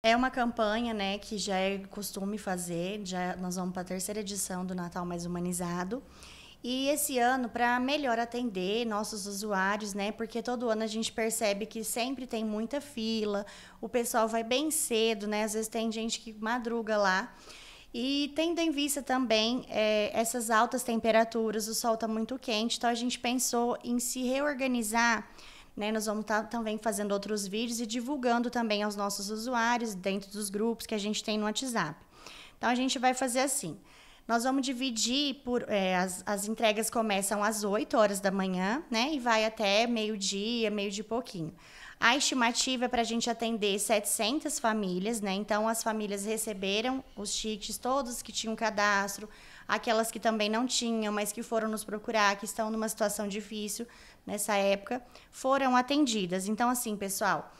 É uma campanha, né, que já é costume fazer, já nós vamos para a terceira edição do Natal Mais Humanizado. E esse ano, para melhor atender nossos usuários, né? Porque todo ano a gente percebe que sempre tem muita fila, o pessoal vai bem cedo, né? Às vezes tem gente que madruga lá. E tendo em vista também é, essas altas temperaturas, o sol está muito quente, então a gente pensou em se reorganizar né? Nós vamos estar tá, também fazendo outros vídeos e divulgando também aos nossos usuários dentro dos grupos que a gente tem no WhatsApp. Então a gente vai fazer assim. Nós vamos dividir por. É, as, as entregas começam às 8 horas da manhã, né? E vai até meio-dia, meio de pouquinho. A estimativa é para a gente atender 700 famílias, né? Então, as famílias receberam os tickets, todos que tinham cadastro, aquelas que também não tinham, mas que foram nos procurar, que estão numa situação difícil nessa época, foram atendidas. Então, assim, pessoal.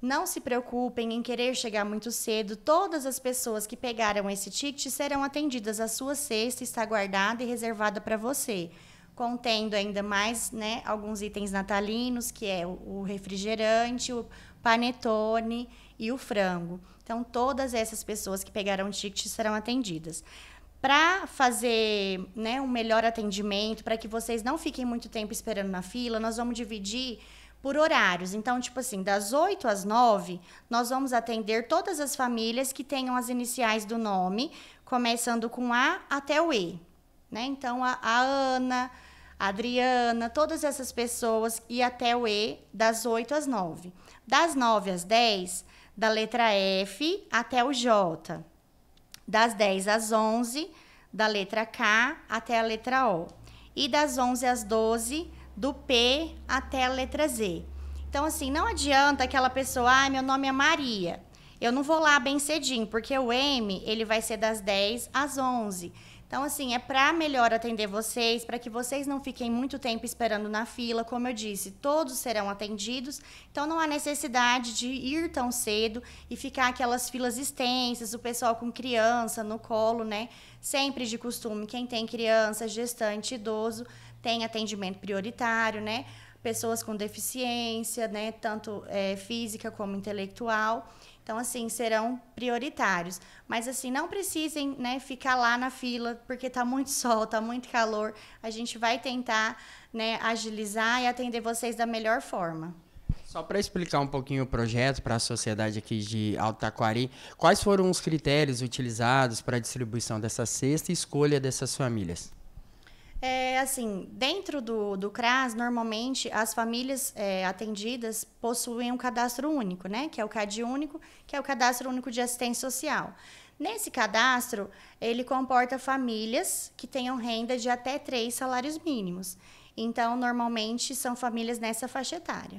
Não se preocupem em querer chegar muito cedo. Todas as pessoas que pegaram esse ticket serão atendidas. A sua cesta está guardada e reservada para você, contendo ainda mais né, alguns itens natalinos, que é o refrigerante, o panetone e o frango. Então, todas essas pessoas que pegaram o ticket serão atendidas para fazer né, um melhor atendimento, para que vocês não fiquem muito tempo esperando na fila, nós vamos dividir por horários. Então, tipo assim, das 8 às 9, nós vamos atender todas as famílias que tenham as iniciais do nome, começando com A até o E. Né? Então, a, a Ana, a Adriana, todas essas pessoas e até o E, das 8 às 9. Das 9 às 10, da letra F até o J. Das 10 às 11, da letra K até a letra O. E das 11 às 12, do P até a letra Z. Então, assim, não adianta aquela pessoa, ah, meu nome é Maria. Eu não vou lá bem cedinho, porque o M, ele vai ser das 10 às 11. Então, assim, é para melhor atender vocês, para que vocês não fiquem muito tempo esperando na fila. Como eu disse, todos serão atendidos, então não há necessidade de ir tão cedo e ficar aquelas filas extensas, o pessoal com criança no colo, né? Sempre de costume, quem tem criança, gestante, idoso tem atendimento prioritário, né? Pessoas com deficiência, né? Tanto é, física como intelectual. Então, assim, serão prioritários. Mas, assim, não precisem né, ficar lá na fila, porque está muito sol, está muito calor. A gente vai tentar né, agilizar e atender vocês da melhor forma. Só para explicar um pouquinho o projeto para a sociedade aqui de Alto Taquari, quais foram os critérios utilizados para a distribuição dessa cesta e escolha dessas famílias? assim, dentro do, do CRAS, normalmente as famílias é, atendidas possuem um cadastro único, né? Que é o CAD único, que é o cadastro único de assistência social. Nesse cadastro, ele comporta famílias que tenham renda de até três salários mínimos. Então, normalmente são famílias nessa faixa etária.